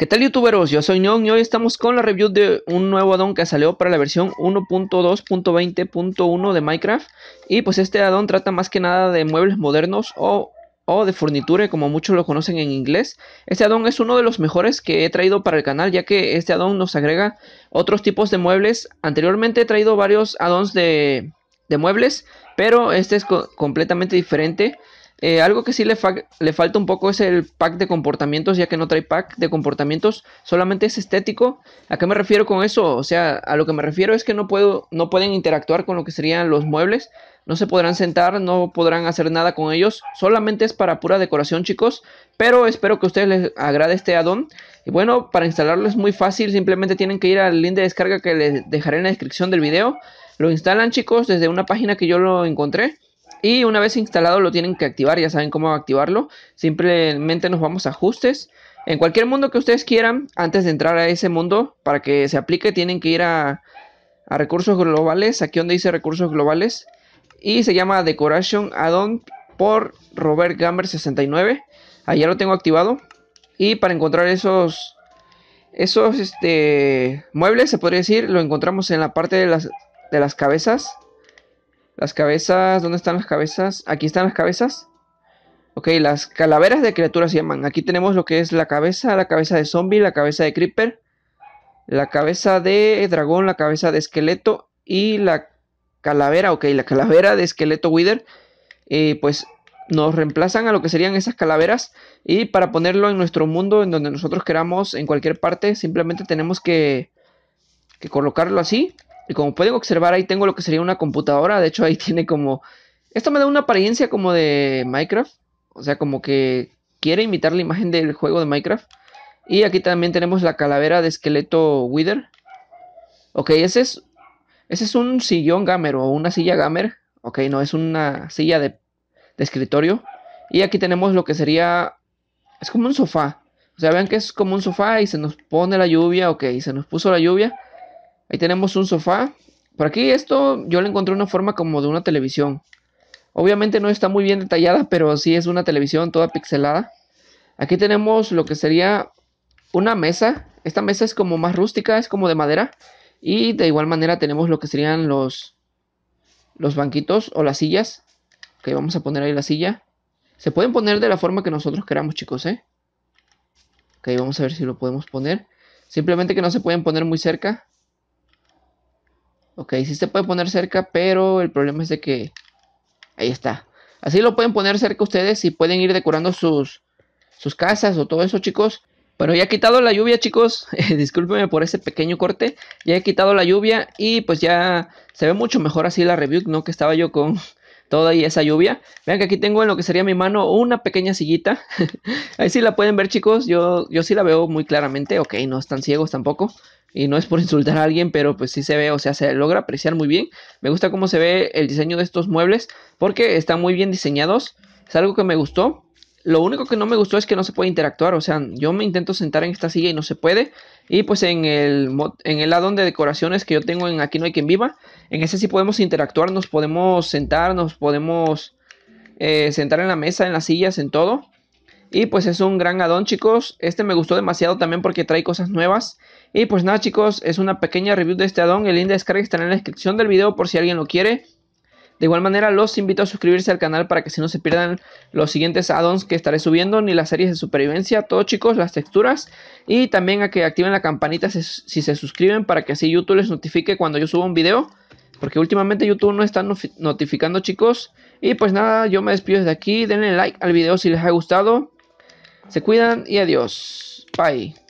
¿Qué tal youtuberos? Yo soy Neon y hoy estamos con la review de un nuevo addon que salió para la versión 1.2.20.1 de Minecraft Y pues este addon trata más que nada de muebles modernos o, o de furniture como muchos lo conocen en inglés Este addon es uno de los mejores que he traído para el canal ya que este addon nos agrega otros tipos de muebles Anteriormente he traído varios addons de, muebles pero este es completamente diferente eh, algo que sí le, le, falta un poco es el pack de comportamientos, ya que no trae pack de comportamientos, solamente es estético. ¿A qué me refiero con eso? O sea, a lo que me refiero es que no, puedo, no pueden interactuar con lo que serían los muebles, no se podrán sentar, no podrán hacer nada con ellos, solamente es para pura decoración, chicos. Pero espero que a ustedes les agrade este addon. Y bueno, para instalarlo es muy fácil, simplemente tienen que ir al link de descarga que les dejaré en la descripción del video. Lo instalan, chicos, desde una página que yo lo encontré. Y una vez instalado lo tienen que activar, ya saben cómo activarlo. Simplemente nos vamos a ajustes. En cualquier mundo que ustedes quieran, antes de entrar a ese mundo, para que se aplique, tienen que ir a, recursos globales, aquí donde dice recursos globales. Y se llama Decoration Add-on por Robert Gamber 69. Allá lo tengo activado. Y para encontrar esos, esos este, muebles, se podría decir, lo encontramos en la parte de las, de las cabezas las cabezas, ¿dónde están las cabezas? Aquí están las cabezas. Ok, las calaveras de criaturas se llaman. Aquí tenemos lo que es la cabeza, la cabeza de zombie, la cabeza de creeper, la cabeza de dragón, la cabeza de esqueleto y la calavera, ok, la calavera de esqueleto wither. Eh, pues nos reemplazan a lo que serían esas calaveras y para ponerlo en nuestro mundo, en donde nosotros queramos, en cualquier parte, simplemente tenemos que, que colocarlo así y como pueden observar, ahí tengo lo que sería una computadora. De hecho, ahí tiene como... Esto me da una apariencia como de Minecraft. O sea, como que quiere imitar la imagen del juego de Minecraft. Y aquí también tenemos la calavera de esqueleto Wither. Ok, ese es, ese es un sillón gamer o una silla gamer. Ok, no, es una silla de, escritorio. Y aquí tenemos lo que sería... Es como un sofá. O sea, vean que es como un sofá y se nos pone la lluvia. Ok, se nos puso la lluvia. Ahí tenemos un sofá. Por aquí esto yo le encontré una forma como de una televisión. Obviamente no está muy bien detallada, pero sí es una televisión toda pixelada. Aquí tenemos lo que sería una mesa. Esta mesa es como más rústica, es como de madera. Y de igual manera tenemos lo que serían los, los banquitos o las sillas. Ok, vamos a poner ahí la silla. Se pueden poner de la forma que nosotros queramos, chicos, ¿eh? Ok, vamos a ver si lo podemos poner. Simplemente que no se pueden poner muy cerca. Ok, sí se puede poner cerca, pero el problema es de que... Ahí está. Así lo pueden poner cerca ustedes y pueden ir decorando sus, sus casas o todo eso, chicos. Bueno, ya he quitado la lluvia, chicos. Eh, discúlpenme por ese pequeño corte. Ya he quitado la lluvia y pues ya se ve mucho mejor así la review, ¿no? Que estaba yo con toda esa lluvia. Vean que aquí tengo en lo que sería mi mano una pequeña sillita. Ahí sí la pueden ver, chicos. Yo, yo sí la veo muy claramente. Ok, no están ciegos tampoco. Y no es por insultar a alguien, pero pues sí se ve, o sea, se logra apreciar muy bien. Me gusta cómo se ve el diseño de estos muebles porque están muy bien diseñados. Es algo que me gustó. Lo único que no me gustó es que no se puede interactuar. O sea, yo me intento sentar en esta silla y no se puede. Y pues en el, en el addon de decoraciones que yo tengo en Aquí no hay quien viva, en ese sí podemos interactuar, nos podemos sentar, nos podemos eh, sentar en la mesa, en las sillas, en todo. Y pues es un gran addon, chicos. Este me gustó demasiado también porque trae cosas nuevas. Y pues nada, chicos, es una pequeña review de este addon. El link de descarga estará en la descripción del video por si alguien lo quiere. De igual manera, los invito a suscribirse al canal para que si no se pierdan los siguientes addons que estaré subiendo, ni las series de supervivencia, todo chicos, las texturas. Y también a que activen la campanita si, si se suscriben para que así YouTube les notifique cuando yo suba un video. Porque últimamente YouTube no está notificando chicos. Y pues nada, yo me despido desde aquí. Denle like al video si les ha gustado. Se cuidan y adiós. Bye.